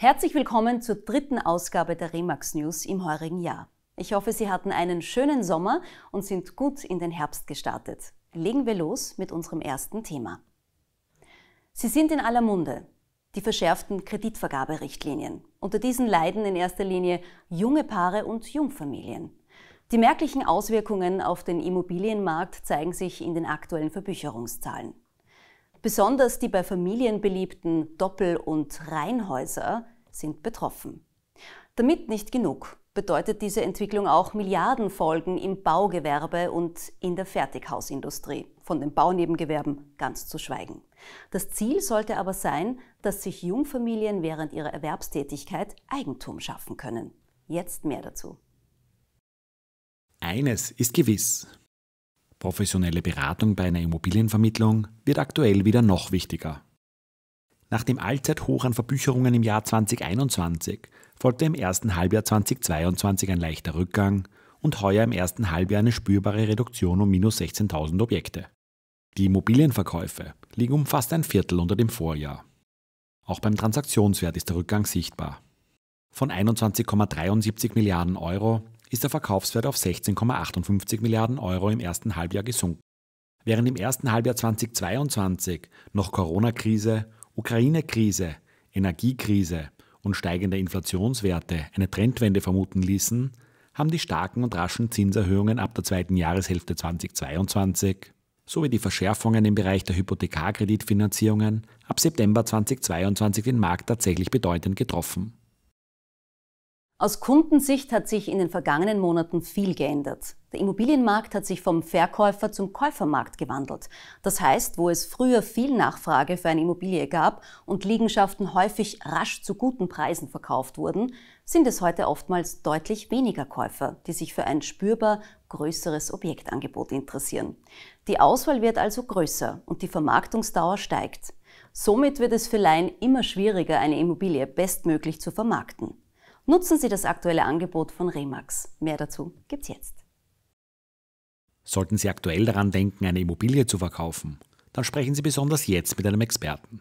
Herzlich willkommen zur dritten Ausgabe der Remax News im heurigen Jahr. Ich hoffe, Sie hatten einen schönen Sommer und sind gut in den Herbst gestartet. Legen wir los mit unserem ersten Thema. Sie sind in aller Munde. Die verschärften Kreditvergaberichtlinien. Unter diesen leiden in erster Linie junge Paare und Jungfamilien. Die merklichen Auswirkungen auf den Immobilienmarkt zeigen sich in den aktuellen Verbücherungszahlen. Besonders die bei Familien beliebten Doppel- und Reihenhäuser sind betroffen. Damit nicht genug, bedeutet diese Entwicklung auch Milliardenfolgen im Baugewerbe und in der Fertighausindustrie, von den Baunebengewerben ganz zu schweigen. Das Ziel sollte aber sein, dass sich Jungfamilien während ihrer Erwerbstätigkeit Eigentum schaffen können. Jetzt mehr dazu. Eines ist gewiss, Professionelle Beratung bei einer Immobilienvermittlung wird aktuell wieder noch wichtiger. Nach dem Allzeithoch an Verbücherungen im Jahr 2021 folgte im ersten Halbjahr 2022 ein leichter Rückgang und heuer im ersten Halbjahr eine spürbare Reduktion um minus 16.000 Objekte. Die Immobilienverkäufe liegen um fast ein Viertel unter dem Vorjahr. Auch beim Transaktionswert ist der Rückgang sichtbar. Von 21,73 Milliarden Euro ist der Verkaufswert auf 16,58 Milliarden Euro im ersten Halbjahr gesunken. Während im ersten Halbjahr 2022 noch Corona-Krise, Ukraine-Krise, Energiekrise und steigende Inflationswerte eine Trendwende vermuten ließen, haben die starken und raschen Zinserhöhungen ab der zweiten Jahreshälfte 2022 sowie die Verschärfungen im Bereich der Hypothekarkreditfinanzierungen ab September 2022 den Markt tatsächlich bedeutend getroffen. Aus Kundensicht hat sich in den vergangenen Monaten viel geändert. Der Immobilienmarkt hat sich vom Verkäufer zum Käufermarkt gewandelt. Das heißt, wo es früher viel Nachfrage für eine Immobilie gab und Liegenschaften häufig rasch zu guten Preisen verkauft wurden, sind es heute oftmals deutlich weniger Käufer, die sich für ein spürbar größeres Objektangebot interessieren. Die Auswahl wird also größer und die Vermarktungsdauer steigt. Somit wird es für Laien immer schwieriger, eine Immobilie bestmöglich zu vermarkten. Nutzen Sie das aktuelle Angebot von Remax. Mehr dazu gibt's jetzt. Sollten Sie aktuell daran denken, eine Immobilie zu verkaufen, dann sprechen Sie besonders jetzt mit einem Experten.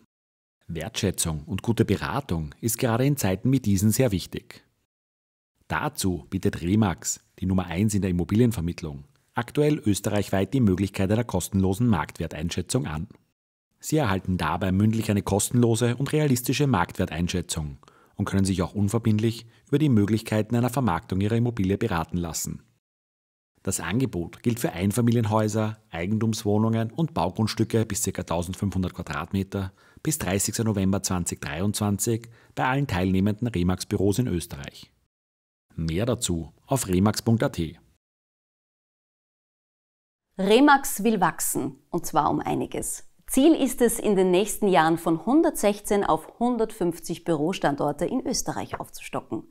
Wertschätzung und gute Beratung ist gerade in Zeiten wie diesen sehr wichtig. Dazu bietet Remax, die Nummer 1 in der Immobilienvermittlung, aktuell österreichweit die Möglichkeit einer kostenlosen Marktwerteinschätzung an. Sie erhalten dabei mündlich eine kostenlose und realistische Marktwerteinschätzung und können sich auch unverbindlich über die Möglichkeiten einer Vermarktung ihrer Immobilie beraten lassen. Das Angebot gilt für Einfamilienhäuser, Eigentumswohnungen und Baugrundstücke bis ca. 1500 Quadratmeter bis 30. November 2023 bei allen teilnehmenden Remax-Büros in Österreich. Mehr dazu auf remax.at. Remax will wachsen und zwar um einiges. Ziel ist es, in den nächsten Jahren von 116 auf 150 Bürostandorte in Österreich aufzustocken.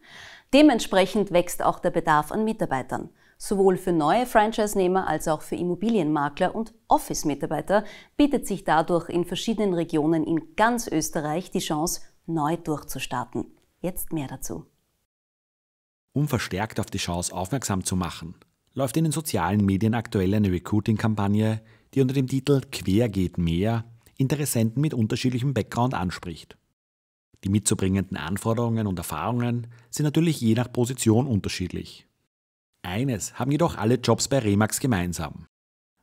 Dementsprechend wächst auch der Bedarf an Mitarbeitern, sowohl für neue Franchise-Nehmer als auch für Immobilienmakler und Office-Mitarbeiter bietet sich dadurch in verschiedenen Regionen in ganz Österreich die Chance, neu durchzustarten. Jetzt mehr dazu. Um verstärkt auf die Chance aufmerksam zu machen, läuft in den sozialen Medien aktuell eine Recruiting-Kampagne, die unter dem Titel Quer geht mehr Interessenten mit unterschiedlichem Background anspricht. Die mitzubringenden Anforderungen und Erfahrungen sind natürlich je nach Position unterschiedlich. Eines haben jedoch alle Jobs bei Remax gemeinsam.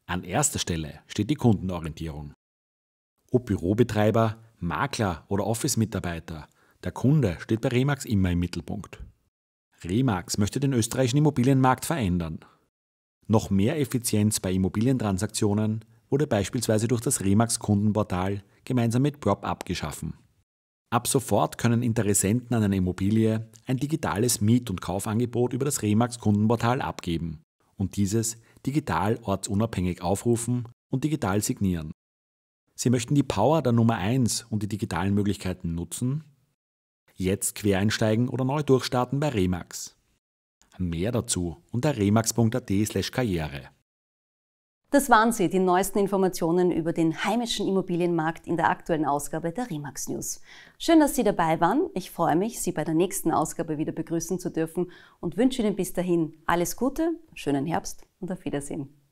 An erster Stelle steht die Kundenorientierung. Ob Bürobetreiber, Makler oder Office-Mitarbeiter, der Kunde steht bei Remax immer im Mittelpunkt. Remax möchte den österreichischen Immobilienmarkt verändern. Noch mehr Effizienz bei Immobilientransaktionen wurde beispielsweise durch das Remax Kundenportal gemeinsam mit PropUp geschaffen. Ab sofort können Interessenten an einer Immobilie ein digitales Miet- und Kaufangebot über das Remax Kundenportal abgeben und dieses digital ortsunabhängig aufrufen und digital signieren. Sie möchten die Power der Nummer 1 und die digitalen Möglichkeiten nutzen? Jetzt quereinsteigen oder neu durchstarten bei Remax. Mehr dazu unter remax.at karriere. Das waren sie, die neuesten Informationen über den heimischen Immobilienmarkt in der aktuellen Ausgabe der Remax News. Schön, dass Sie dabei waren. Ich freue mich, Sie bei der nächsten Ausgabe wieder begrüßen zu dürfen und wünsche Ihnen bis dahin alles Gute, schönen Herbst und auf Wiedersehen.